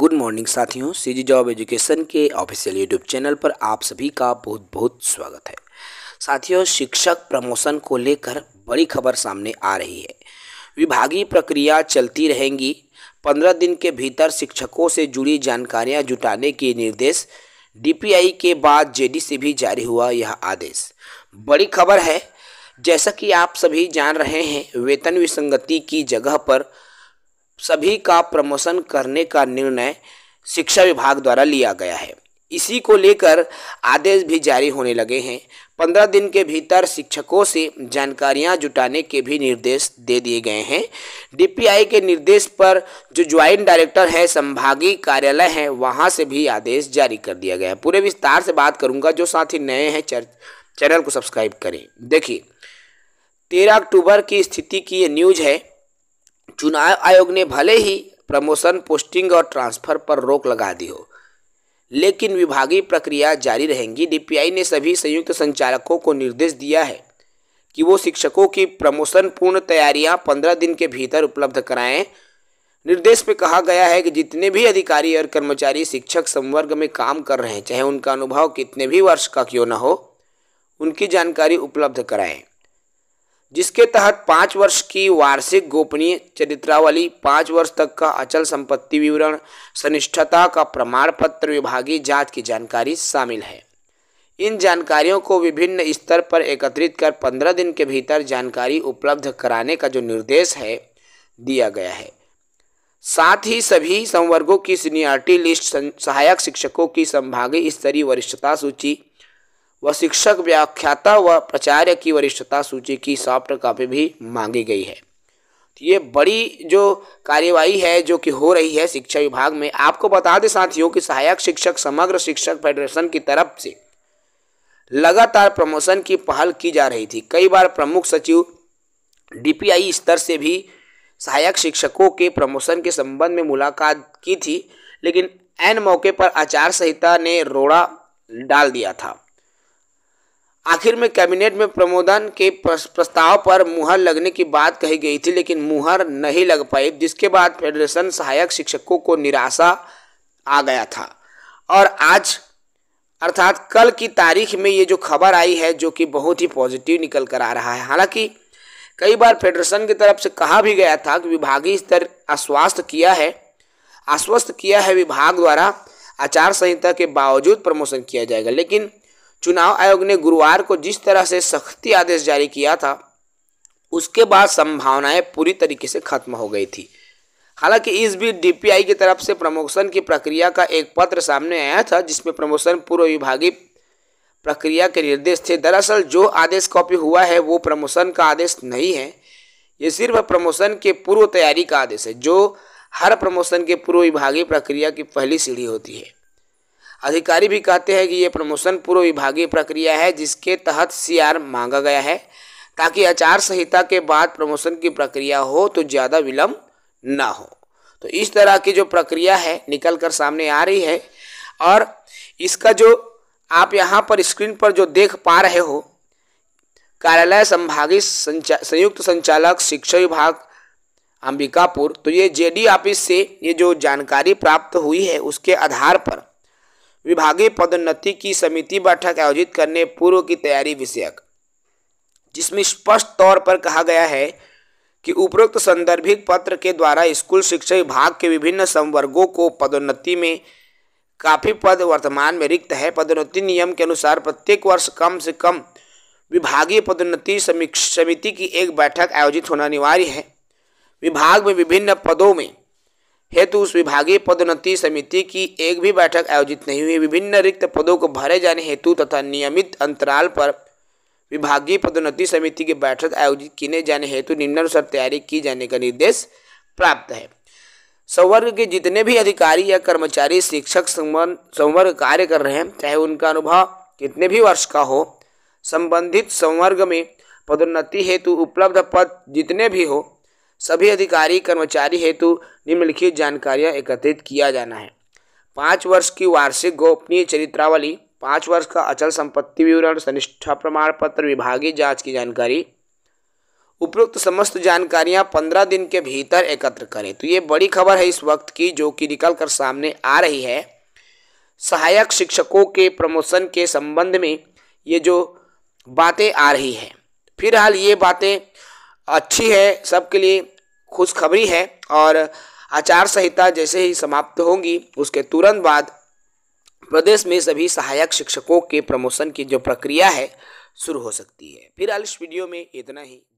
good morning साथियों CG job education के official YouTube channel पर आप सभी का बहुत बहुत स्वागत है साथियों शिक्षक प्रमोशन को लेकर बड़ी खबर सामने आ रही है विभागीय प्रक्रिया चलती रहेंगी पंद्रह दिन के भीतर शिक्षकों से जुड़ी जानकारियां जुटाने के निर्देश डीपीआई के बाद जे से भी जारी हुआ यह आदेश बड़ी खबर है जैसा कि आप सभी जान रहे हैं वेतन विसंगति की जगह पर सभी का प्रमोशन करने का निर्णय शिक्षा विभाग द्वारा लिया गया है इसी को लेकर आदेश भी जारी होने लगे हैं पंद्रह दिन के भीतर शिक्षकों से जानकारियां जुटाने के भी निर्देश दे दिए गए हैं डीपीआई के निर्देश पर जो ज्वाइंट डायरेक्टर है संभागीय कार्यालय है वहां से भी आदेश जारी कर दिया गया है पूरे विस्तार से बात करूंगा जो साथी नए हैं चैनल को सब्सक्राइब करें देखिए तेरह अक्टूबर की स्थिति की ये न्यूज है चुनाव आयोग ने भले ही प्रमोशन पोस्टिंग और ट्रांसफर पर रोक लगा दी हो लेकिन विभागीय प्रक्रिया जारी रहेंगी डीपीआई ने सभी संयुक्त संचालकों को निर्देश दिया है कि वो शिक्षकों की प्रमोशन पूर्ण तैयारियां पंद्रह दिन के भीतर उपलब्ध कराएं निर्देश में कहा गया है कि जितने भी अधिकारी और कर्मचारी शिक्षक संवर्ग में काम कर रहे हैं चाहे उनका अनुभव कितने भी वर्ष का क्यों न हो उनकी जानकारी उपलब्ध कराएं जिसके तहत पाँच वर्ष की वार्षिक गोपनीय चरित्रावली पाँच वर्ष तक का अचल संपत्ति विवरण सनिष्ठता का प्रमाण पत्र विभागीय जांच की जानकारी शामिल है इन जानकारियों को विभिन्न स्तर पर एकत्रित कर पंद्रह दिन के भीतर जानकारी उपलब्ध कराने का जो निर्देश है दिया गया है साथ ही सभी संवर्गों की सीनियरिटी लिस्ट सहायक शिक्षकों की संभागीय स्तरीय वरिष्ठता सूची व शिक्षक व्याख्याता व प्राचार्य की वरिष्ठता सूची की सॉफ्ट कॉपी भी मांगी गई है तो ये बड़ी जो कार्यवाही है जो कि हो रही है शिक्षा विभाग में आपको बता दें साथियों कि सहायक शिक्षक समग्र शिक्षक फेडरेशन की तरफ से लगातार प्रमोशन की पहल की जा रही थी कई बार प्रमुख सचिव डीपीआई स्तर से भी सहायक शिक्षकों के प्रमोशन के संबंध में मुलाकात की थी लेकिन एन मौके पर आचार संहिता ने रोड़ा डाल दिया था आखिर में कैबिनेट में प्रमोदन के प्रस्ताव पर मुहर लगने की बात कही गई थी लेकिन मुहर नहीं लग पाई जिसके बाद फेडरेशन सहायक शिक्षकों को निराशा आ गया था और आज अर्थात कल की तारीख में ये जो खबर आई है जो कि बहुत ही पॉजिटिव निकल कर आ रहा है हालांकि कई बार फेडरेशन की तरफ से कहा भी गया था कि विभागीय स्तर आश्वस्त किया है आश्वस्त किया है विभाग द्वारा आचार संहिता के बावजूद प्रमोशन किया जाएगा लेकिन चुनाव आयोग ने गुरुवार को जिस तरह से सख्ती आदेश जारी किया था उसके बाद संभावनाएं पूरी तरीके से खत्म हो गई थी हालांकि इस बीच डीपीआई की तरफ से प्रमोशन की प्रक्रिया का एक पत्र सामने आया था जिसमें प्रमोशन पूर्व विभागीय प्रक्रिया के निर्देश थे दरअसल जो आदेश कॉपी हुआ है वो प्रमोशन का आदेश नहीं है ये सिर्फ प्रमोशन के पूर्व तैयारी का आदेश है जो हर प्रमोशन के पूर्व विभागीय प्रक्रिया की पहली सीढ़ी होती है अधिकारी भी कहते हैं कि ये प्रमोशन पूर्व विभागीय प्रक्रिया है जिसके तहत सीआर मांगा गया है ताकि आचार संहिता के बाद प्रमोशन की प्रक्रिया हो तो ज़्यादा विलम्ब ना हो तो इस तरह की जो प्रक्रिया है निकल कर सामने आ रही है और इसका जो आप यहाँ पर स्क्रीन पर जो देख पा रहे हो कार्यालय संभागीय संचा संयुक्त संचालक शिक्षा विभाग अंबिकापुर तो ये जेडी ऑफिस से ये जो जानकारी प्राप्त हुई है उसके आधार पर विभागीय पदोन्नति की समिति बैठक आयोजित करने पूर्व की तैयारी विषयक जिसमें स्पष्ट तौर पर कहा गया है कि उपरोक्त संदर्भिक पत्र के द्वारा स्कूल शिक्षा विभाग के विभिन्न संवर्गों को पदोन्नति में काफ़ी पद वर्तमान में रिक्त है पदोन्नति नियम के अनुसार प्रत्येक वर्ष कम से कम विभागीय पदोन्नति समिति की एक बैठक आयोजित होना अनिवार्य है विभाग में विभिन्न पदों में हेतु उस विभागीय पदोन्नति समिति की एक भी बैठक आयोजित नहीं हुई विभिन्न रिक्त पदों को भरे जाने हेतु तथा नियमित अंतराल पर विभागीय पदोन्नति समिति की बैठक आयोजित किए जाने हेतु निम्नानुसार तैयारी की जाने का निर्देश प्राप्त है संवर्ग के जितने भी अधिकारी या कर्मचारी शिक्षक संवर्ग कार्य कर रहे हैं चाहे उनका अनुभव कितने भी वर्ष का हो संबंधित संवर्ग में पदोन्नति हेतु उपलब्ध पद जितने भी हो सभी अधिकारी कर्मचारी हेतु निम्नलिखित जानकारियाँ एकत्रित किया जाना है पाँच वर्ष की वार्षिक गोपनीय चरित्रावली पाँच वर्ष का अचल संपत्ति विवरण सनिष्ठा प्रमाण पत्र विभागीय जांच की जानकारी उपरोक्त समस्त जानकारियां पंद्रह दिन के भीतर एकत्र करें तो ये बड़ी खबर है इस वक्त की जो कि निकल कर सामने आ रही है सहायक शिक्षकों के प्रमोशन के संबंध में ये जो बातें आ रही है फिलहाल ये बातें अच्छी है सबके लिए खुशखबरी है और आचार संहिता जैसे ही समाप्त होगी उसके तुरंत बाद प्रदेश में सभी सहायक शिक्षकों के प्रमोशन की जो प्रक्रिया है शुरू हो सकती है फिर इस वीडियो में इतना ही